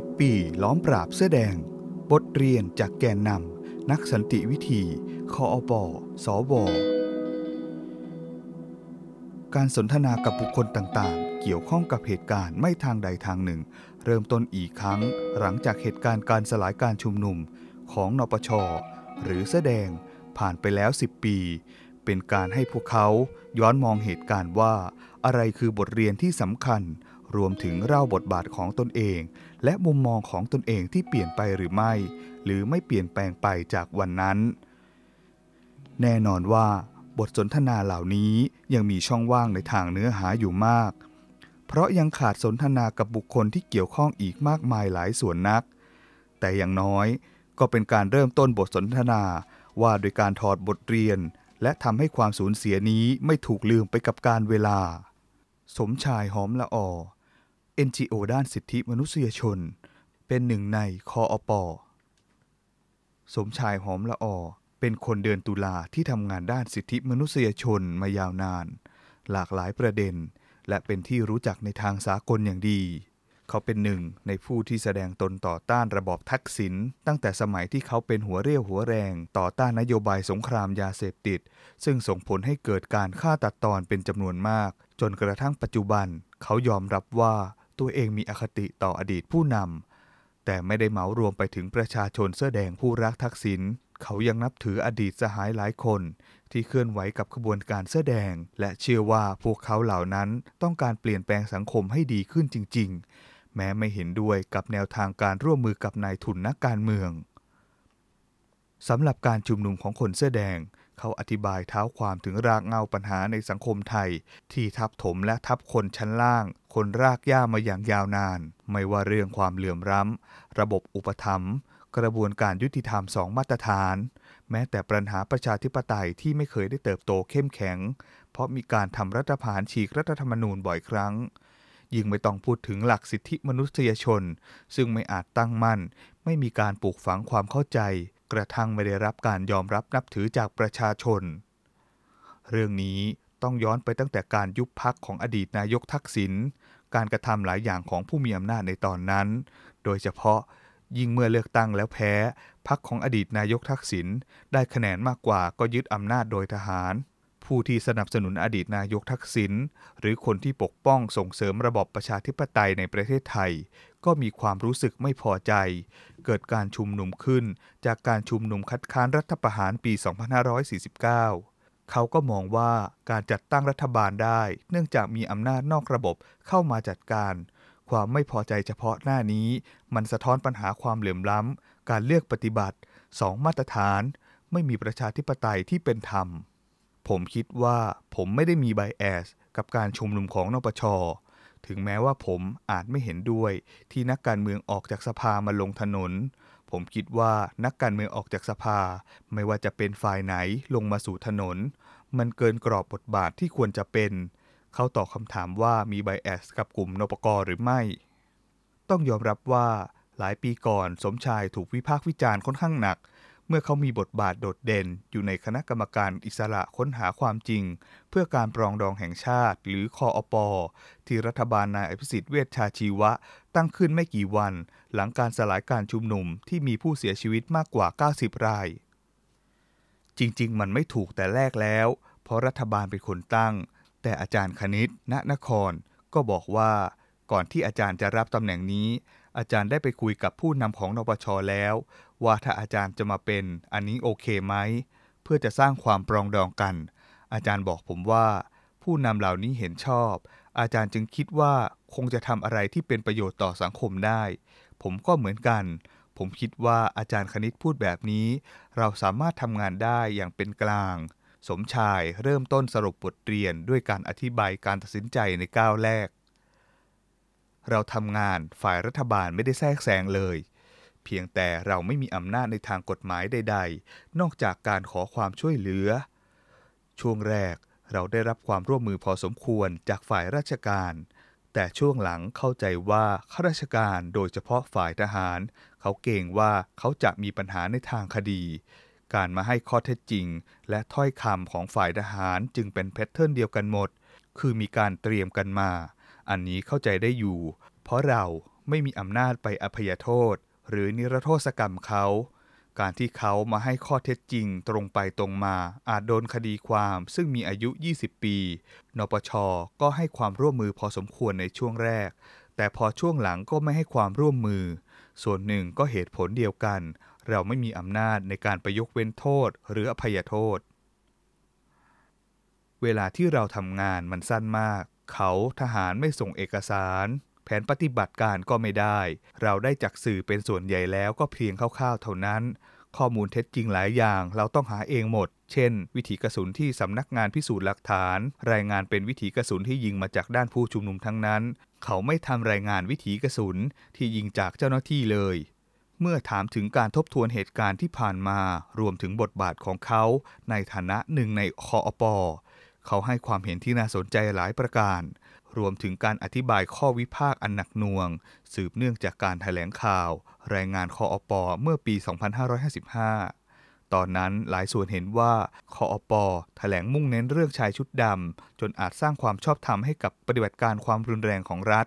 10 ปีล้อมปราบเสื้อแดง บทเรียนจากแกนนำนักสันติวิธีคออปอสวการสนทนากับบุคคลต่างๆ เกี่ยวข้องกับเหตุการณ์ไม่ทางใดทางหนึ่ง เริ่มต้นอีกครั้งหลังจากเหตุการณ์การสลายการชุมนุมของนปช หรือเสื้อแดงผ่านไปแล้ว 10 ปี เป็นการให้พวกเขาย้อนมองเหตุการณ์ว่าอะไรคือบทเรียนที่สำคัญรวมถึงเล่าบทบาทของตนเอง และมุมมองของตนเองที่เปลี่ยนไปหรือไม่ หรือไม่เปลี่ยนแปลงไปจากวันนั้น แน่นอนว่าบทสนทนาเหล่านี้ยังมีช่องว่างในทางเนื้อหาอยู่มาก เพราะยังขาดสนทนากับบุคคลที่เกี่ยวข้องอีกมากมายหลายส่วนนัก แต่อย่างน้อยก็เป็นการเริ่มต้นบทสนทนาว่าโดยการถอดบทเรียนและทำให้ความสูญเสียนี้ไม่ถูกลืมไปกับการเวลา สมชายหอมละออ NGO ด้านสิทธิมนุษยชน เป็นหนึ่งในคออปอสมชายหอมละออ เป็นคนเดือนตุลาที่ทำงานด้านสิทธิมนุษยชนมายาวนาน หลากหลายประเด็น และเป็นที่รู้จักในทางสากลอย่างดี เขาเป็นหนึ่งในผู้ที่แสดงตนต่อต้านระบอบทักษิณตั้งแต่สมัยที่เขาเป็นหัวเรี่ยวหัวแรง ต่อต้านนโยบายสงครามยาเสพติด ซึ่งส่งผลให้เกิดการฆ่าตัดตอนเป็นจำนวนมากจนกระทั่งปัจจุบันเขายอมรับว่าตัวเองมีอคติต่ออดีตผู้นำแต่ไม่ได้เหมารวมไปถึงประชาชนเสื้อแดงผู้รักทักษิณ เขายังนับถืออดีตสหายหลายคน ที่เคลื่อนไหวกับขบวนการเสื้อแดง และเชื่อว่าพวกเขาเหล่านั้นต้องการเปลี่ยนแปลงสังคมให้ดีขึ้นจริง ๆ แม้ไม่เห็นด้วยกับแนวทางการร่วมมือกับนายทุนนักการเมืองสำหรับการชุมนุมของคนเสื้อแดงเขาอธิบายเท้าความถึงรากเงาปัญหาในสังคมไทย ที่ทับถมและทับคนชั้นล่าง คนรากหญ้ามาอย่างยาวนาน ไม่ว่าเรื่องความเหลื่อมล้ำ ระบบอุปถัมภ์กระบวนการยุติธรรมสองมาตรฐาน แม้แต่ปัญหาประชาธิปไตยที่ไม่เคยได้เติบโตเข้มแข็ง เพราะมีการทำรัฐประหารฉีกรัฐธรรมนูญบ่อยครั้ง ยิ่งไม่ต้องพูดถึงหลักสิทธิมนุษยชน ซึ่งไม่อาจตั้งมั่น ไม่มีการปลูกฝังความเข้าใจกระทั่งไม่ได้รับการยอมรับนับถือจากประชาชน เรื่องนี้ต้องย้อนไปตั้งแต่การยุบพักของอดีตนายกทักษิณ การกระทำหลายอย่างของผู้มีอำนาจในตอนนั้น โดยเฉพาะยิ่งเมื่อเลือกตั้งแล้วแพ้พักของอดีตนายกทักษิณได้คะแนนมากกว่าก็ยึดอำนาจโดยทหารผู้ที่สนับสนุนอดีตนายกทักษิณหรือคนที่ปกป้องส่งเสริมระบอบประชาธิปไตยในประเทศไทย ก็มีความรู้สึกไม่พอใจ เกิดการชุมนุมขึ้นจากการชุมนุมคัดค้านรัฐประหารปี 2549 เขาก็มองว่าการจัดตั้งรัฐบาลได้ เนื่องจากมีอำนาจนอกระบบเข้ามาจัดการ ความไม่พอใจเฉพาะหน้านี้ มันสะท้อนปัญหาความเหลื่อมล้ำการเลือกปฏิบัติสองมาตรฐานไม่มีประชาธิปไตยที่เป็นธรรมผมคิดว่า ผมไม่ได้มีไบแอส กับการชุมนุมของนปชถึงแม้ว่าผมอาจไม่เห็นด้วยที่นักการเมืองออกจากสภามาลงถนน ผมคิดว่านักการเมืองออกจากสภา ไม่ว่าจะเป็นฝ่ายไหนลงมาสู่ถนน มันเกินกรอบบทบาทที่ควรจะเป็น เขาตอบคำถามว่ามีไบแอสกับกลุ่มนปกรหรือไม่ ต้องยอมรับว่า หลายปีก่อนสมชายถูกวิพากษ์วิจารณ์ค่อนข้างหนักมื่อเขามีบทบาทโดดเด่นอยู่ในคณะกรรมการอิสระค้นหาความจริง เพื่อการปรองดองแห่งชาติ หรือคออปอที่รัฐบาลนายอภิสิทธิ์เวชชาชีวะ ตั้งขึ้นไม่กี่วัน หลังการสลายการชุมนุมที่มีผู้เสียชีวิตมากกว่า 90 ราย จริง ๆ มันไม่ถูกแต่แรกแล้ว เพราะรัฐบาลเป็นคนตั้ง แต่อาจารย์คณิต ณนครก็บอกว่าก่อนที่อาจารย์จะรับตำแหน่งนี้ อาจารย์ได้ไปคุยกับผู้นำของนปชแล้ว ว่าถ้าอาจารย์จะมาเป็น อันนี้โอเคไหม เพื่อจะสร้างความปรองดองกัน อาจารย์บอกผมว่า ผู้นำเหล่านี้เห็นชอบ อาจารย์จึงคิดว่าคงจะทำอะไรที่เป็นประโยชน์ต่อสังคมได้ ผมก็เหมือนกัน ผมคิดว่าอาจารย์คณิตพูดแบบนี้ เราสามารถทำงานได้อย่างเป็นกลาง สมชายเริ่มต้นสรุปบทเรียนด้วยการอธิบายการตัดสินใจในก้าวแรกเราทำงานฝ่ายรัฐบาลไม่ได้แทรกแซงเลย เพียงแต่เราไม่มีอำนาจในทางกฎหมายใด ๆ นอกจากการขอความช่วยเหลือ ช่วงแรกเราได้รับความร่วมมือพอสมควรจากฝ่ายราชการ แต่ช่วงหลังเข้าใจว่าข้าราชการโดยเฉพาะฝ่ายทหาร เขาเกรงว่าเขาจะมีปัญหาในทางคดี การมาให้ข้อเท็จจริง และถ้อยคำของฝ่ายทหารจึงเป็นแพทเทิร์นเดียวกันหมด คือมีการเตรียมกันมาอันนี้เข้าใจได้อยู่ เพราะเราไม่มีอำนาจไปอภัยโทษ หรือนิรโทษกรรมเขา การที่เขามาให้ข้อเท็จจริงตรงไปตรงมา อาจโดนคดีความซึ่งมีอายุ 20 ปี นปช ก็ให้ความร่วมมือพอสมควรในช่วงแรก แต่พอช่วงหลังก็ไม่ให้ความร่วมมือ ส่วนหนึ่งก็เหตุผลเดียวกัน เราไม่มีอำนาจในการไปยกเว้นโทษหรืออภัยโทษ เวลาที่เราทำงานมันสั้นมากเขาทหารไม่ส่งเอกสารแผนปฏิบัติการก็ไม่ได้ เราได้จากสื่อเป็นส่วนใหญ่แล้วก็เพียงคร่าวๆเท่านั้น ข้อมูลเท็จจริงหลายอย่างเราต้องหาเองหมด เช่นวิถีกระสุนที่สำนักงานพิสูจน์หลักฐาน รายงานเป็นวิถีกระสุนที่ยิงมาจากด้านผู้ชุมนุมทั้งนั้น เขาไม่ทำรายงานวิถีกระสุน ที่ยิงจากเจ้าหน้าที่เลย เมื่อถามถึงการทบทวนเหตุการณ์ที่ผ่านมา รวมถึงบทบาทของเขา ในฐานะหนึ่งในคออปอเขาให้ความเห็นที่น่าสนใจหลายประการ รวมถึงการอธิบายข้อวิพากษ์อันหนักหน่วง สืบเนื่องจากการถแถลงข่าว รายงานคออปอเมื่อปี 2555 ตอนนั้นหลายส่วนเห็นว่าคออปอถแถลงมุ่งเน้นเรื่องชายชุดดำจนอาจสร้างความชอบธรรมให้กับปฏิบัติการความรุนแรงของรัฐ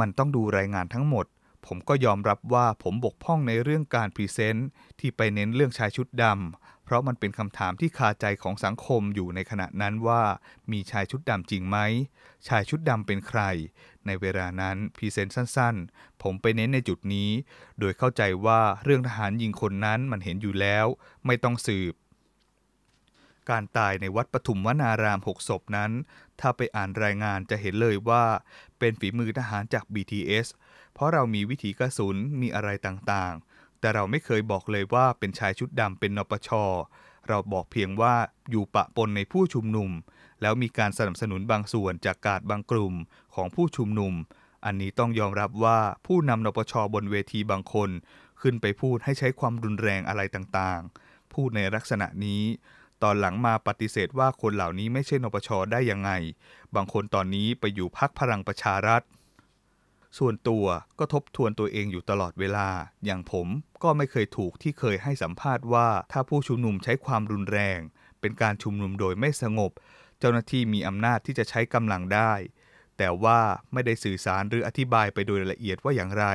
มันต้องดูรายงานทั้งหมดผมก็ยอมรับว่าผมบกพร่องในเรื่องการพรีเซนต์ที่ไปเน้นเรื่องชายชุดดำ เพราะมันเป็นคำถามที่คาใจของสังคมอยู่ในขณะนั้นว่า มีชายชุดดำจริงไหม ชายชุดดำเป็นใคร ในเวลานั้นพรีเซนต์สั้น ๆ ผมไปเน้นในจุดนี้ โดยเข้าใจว่าเรื่องทหารยิงคนนั้นมันเห็นอยู่แล้ว ไม่ต้องสืบ การตายในวัดปฐุมวนารามหกศพนั้น ถ้าไปอ่านรายงานจะเห็นเลยว่า เป็นฝีมือทหารจาก BTS เพราะเรามีวิถีกระสุนมีอะไรต่างๆ แต่เราไม่เคยบอกเลยว่าเป็นชายชุดดำเป็นนปช เราบอกเพียงว่าอยู่ปะปนในผู้ชุมนุม แล้วมีการสนับสนุนบางส่วนจากกาดบางกลุ่มของผู้ชุมนุม อันนี้ต้องยอมรับว่าผู้นำนปชบนเวทีบางคน ขึ้นไปพูดให้ใช้ความรุนแรงอะไรต่างๆ พูดในลักษณะนี้ ตอนหลังมาปฏิเสธว่าคนเหล่านี้ไม่ใช่นปชได้ยังไง บางคนตอนนี้ไปอยู่พักพลังประชารัฐส่วนตัวก็ทบทวนตัวเองอยู่ตลอดเวลา อย่างผมก็ไม่เคยถูกที่เคยให้สัมภาษณ์ว่า ถ้าผู้ชุมนุมใช้ความรุนแรง เป็นการชุมนุมโดยไม่สงบ เจ้าหน้าที่มีอำนาจที่จะใช้กำลังได้ แต่ว่าไม่ได้สื่อสารหรืออธิบายไปโดยละเอียดว่าอย่างไร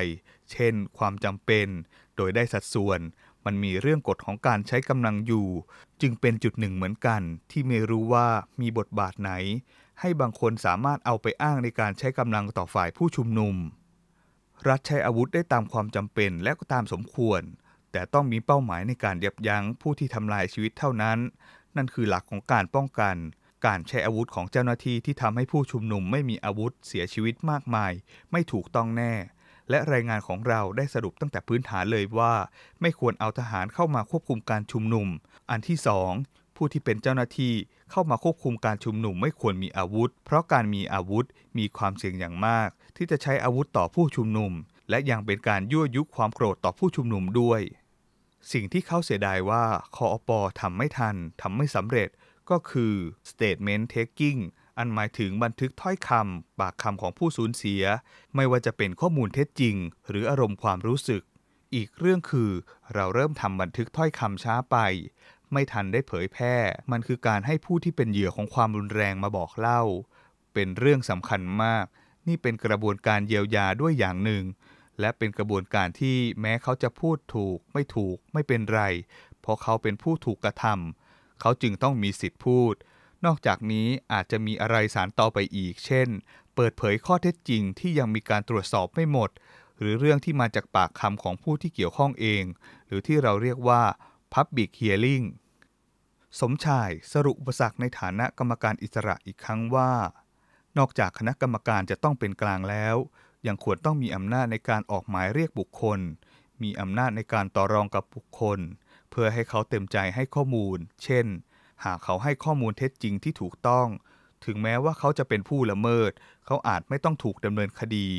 เช่นความจำเป็น โดยได้สัดส่วน มันมีเรื่องกฎของการใช้กำลังอยู่ จึงเป็นจุดหนึ่งเหมือนกัน ที่ไม่รู้ว่ามีบทบาทไหนให้บางคนสามารถเอาไปอ้างในการใช้กำลังต่อฝ่ายผู้ชุมนุม รัฐใช้อาวุธได้ตามความจำเป็นและก็ตามสมควร แต่ต้องมีเป้าหมายในการยับยั้งผู้ที่ทำลายชีวิตเท่านั้น นั่นคือหลักของการป้องกัน การใช้อาวุธของเจ้าหน้าที่ที่ทำให้ผู้ชุมนุมไม่มีอาวุธเสียชีวิตมากมาย ไม่ถูกต้องแน่ และรายงานของเราได้สรุปตั้งแต่พื้นฐานเลยว่า ไม่ควรเอาทหารเข้ามาควบคุมการชุมนุม อันที่สองผู้ที่เป็นเจ้าหน้าที่เข้ามาควบคุมการชุมนุมไม่ควรมีอาวุธ เพราะการมีอาวุธมีความเสี่ยงอย่างมาก ที่จะใช้อาวุธต่อผู้ชุมนุม และยังเป็นการยั่วยุความโกรธต่อผู้ชุมนุมด้วย สิ่งที่เขาเสียดายว่าคออปอทำไม่ทัน ทำไม่สำเร็จก็คือ statement taking อันหมายถึงบันทึกถ้อยคำ ปากคำของผู้สูญเสีย ไม่ว่าจะเป็นข้อมูลเท็จจริง หรืออารมณ์ความรู้สึก อีกเรื่องคือเราเริ่มทำบันทึกถ้อยคำช้าไปไม่ทันได้เผยแพร่ มันคือการให้ผู้ที่เป็นเหยื่อของความรุนแรงมาบอกเล่า เป็นเรื่องสำคัญมาก นี่เป็นกระบวนการเยียวยาด้วยอย่างหนึ่ง และเป็นกระบวนการที่แม้เขาจะพูดถูก ไม่ถูกไม่เป็นไร เพราะเขาเป็นผู้ถูกกระทำเขาจึงต้องมีสิทธิพูด นอกจากนี้อาจจะมีอะไรสารต่อไปอีก เช่น เปิดเผยข้อเท็จจริงที่ยังมีการตรวจสอบไม่หมด หรือเรื่องที่มาจากปากคำของผู้ที่เกี่ยวข้องเอง หรือที่เราเรียกว่า Public Hearing สมชายสรุปสรรคในฐานะกรรมการอิสระอีกครั้งว่า นอกจากคณะกรรมการจะต้องเป็นกลางแล้ว ยังควรต้องมีอำนาจในการออกหมายเรียกบุคคล มีอำนาจในการต่อรองกับบุคคล เพื่อให้เขาเต็มใจให้ข้อมูล เช่น หากเขาให้ข้อมูลเท็จจริงที่ถูกต้อง ถึงแม้ว่าเขาจะเป็นผู้ละเมิด เขาอาจไม่ต้องถูกดำเนินคดี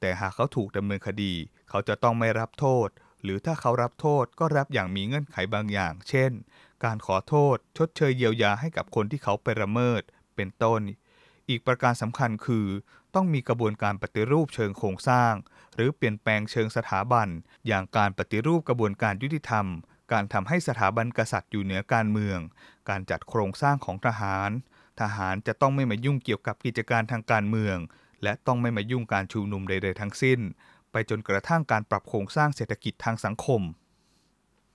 แต่หากเขาถูกดำเนินคดี เขาจะต้องไม่รับโทษหรือถ้าเขารับโทษก็รับอย่างมีเงื่อนไขบางอย่าง เช่น การขอโทษชดเชยเยียวยาให้กับคนที่เขาไปละเมิด เป็นต้น อีกประการสำคัญคือ ต้องมีกระบวนการปฏิรูปเชิงโครงสร้าง หรือเปลี่ยนแปลงเชิงสถาบัน อย่างการปฏิรูปกระบวนการยุติธรรม การทำให้สถาบันกษัตริย์อยู่เหนือการเมือง การจัดโครงสร้างของทหาร ทหารจะต้องไม่มายุ่งเกี่ยวกับกิจการทางการเมือง และต้องไม่มายุ่งการชุมนุมใดๆทั้งสิ้นไปจนกระทั่งการปรับโครงสร้างเศรษฐกิจทางสังคม